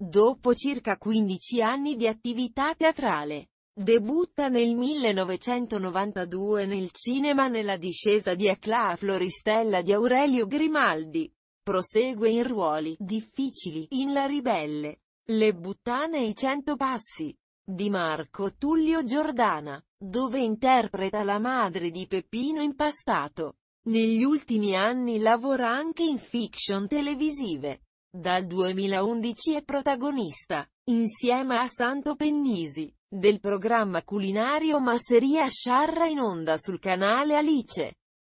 Dopo circa 15 anni di attività teatrale, debutta nel 1992 nel cinema nella discesa di Eclat Floristella di Aurelio Grimaldi. Prosegue in ruoli difficili in La ribelle, Le buttane e i cento passi di Marco Tullio Giordana, dove interpreta la madre di Peppino Impastato. Negli ultimi anni lavora anche in fiction televisive. Dal 2011 è protagonista, insieme a Santo Pennisi, del programma culinario Masseria Sciarra in onda sul canale Alice.